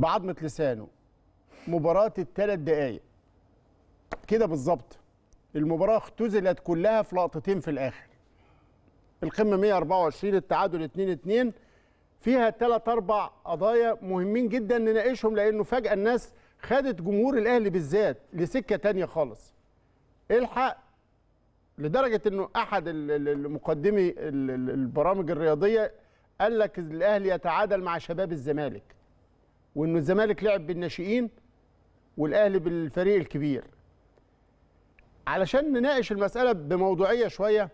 بعضمه لسانه مباراه الثلاث دقائق كده بالظبط المباراه اختزلت كلها في لقطتين في الاخر القمه 124 التعادل 2 2 فيها ثلاث اربع قضايا مهمين جدا نناقشهم لانه فجاه الناس خدت جمهور الاهلي بالذات لسكه تانية خالص الحق لدرجه انه احد مقدمي البرامج الرياضيه قال لك الاهلي يتعادل مع شباب الزمالك وانه الزمالك لعب بالناشئين والاهلي بالفريق الكبير علشان نناقش المساله بموضوعيه شويه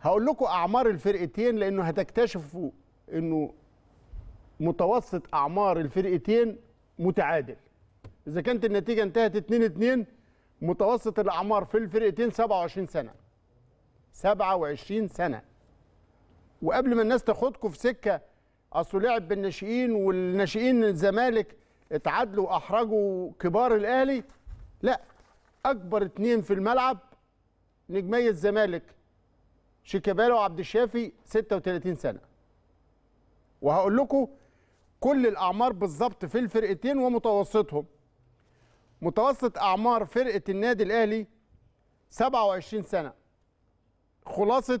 هقول لكم اعمار الفرقتين لانه هتكتشفوا انه متوسط اعمار الفرقتين متعادل اذا كانت النتيجه انتهت 2 2 متوسط الاعمار في الفرقتين 27 سنه 27 سنه وقبل ما الناس تاخدكم في سكه اصله لعب بالناشئين والناشئين الزمالك اتعادلوا واحرجوا كبار الاهلي لا اكبر اتنين في الملعب نجمي الزمالك شيكابالا وعبد الشافي 36 سنه وهقول لكم كل الاعمار بالظبط في الفرقتين ومتوسطهم متوسط اعمار فرقه النادي الاهلي 27 سنه خلاصه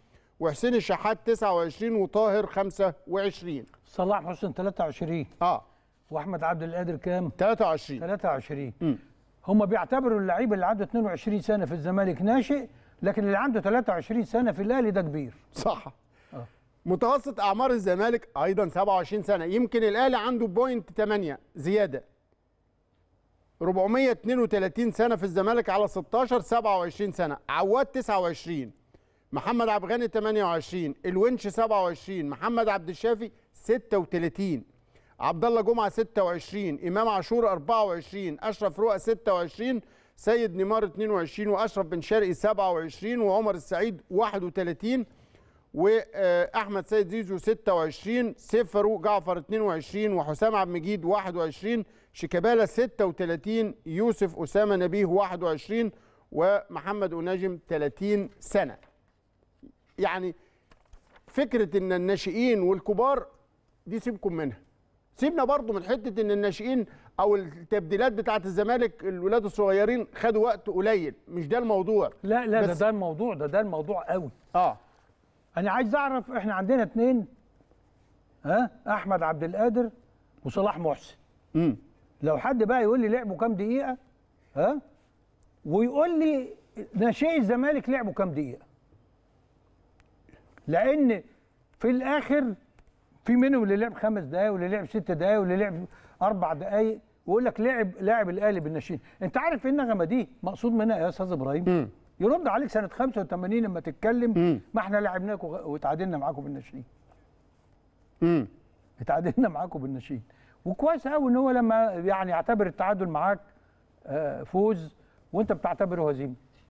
وحسين الشحات 29 وطاهر 25 صلاح حسن 23 اه واحمد عبد القادر كام 23 23 م. هم بيعتبروا اللعيب اللي عنده 22 سنه في الزمالك ناشئ لكن اللي عنده 23 سنه في الاهلي ده كبير صح آه. متوسط اعمار الزمالك ايضا 27 سنه يمكن الاهلي عنده بوينت 8 زياده 432 سنه في الزمالك على 16 27 سنه عواد 29 محمد عبد الغني 28 الونش 27 محمد عبد الشافي 36 عبد الله جمعه 26 امام عاشور 24 اشرف رؤى 26 سيد نيمار 22 واشرف بن شرقي 27 وعمر السعيد 31 واحمد سيد زيزو 26 فاروق جعفر 22 وحسام عبد المجيد 21 شيكابالا 36 يوسف اسامه نبيه 21 ومحمد اناجم 30 سنه يعني فكره ان الناشئين والكبار دي سيبكم منها سيبنا برضو من حته ان الناشئين او التبديلات بتاعه الزمالك الولاد الصغيرين خدوا وقت قليل مش ده الموضوع لا لا ده ده الموضوع ده ده الموضوع قوي اه انا عايز اعرف احنا عندنا اتنين ها احمد عبد القادر وصلاح محسن امم لو حد بقى يقول لي لعبوا كام دقيقه ها ويقول لي ناشئي الزمالك لعبوا كام دقيقه لان في الاخر في منهم اللي لعب خمس دقائق واللي لعب ست دقائق واللي لعب اربع دقائق ويقول لك لاعب لاعب الاهلي بالناشئين انت عارف ايه النغمه دي مقصود منها إيه يا استاذ ابراهيم يرد عليك سنه 85 لما تتكلم ما احنا لعبناكم وتعادلنا معاكم بالناشئين اتعادلنا معاكم بالناشئين وكويس قوي ان هو لما يعني يعتبر التعادل معاك آه، فوز وانت بتعتبره هزيمه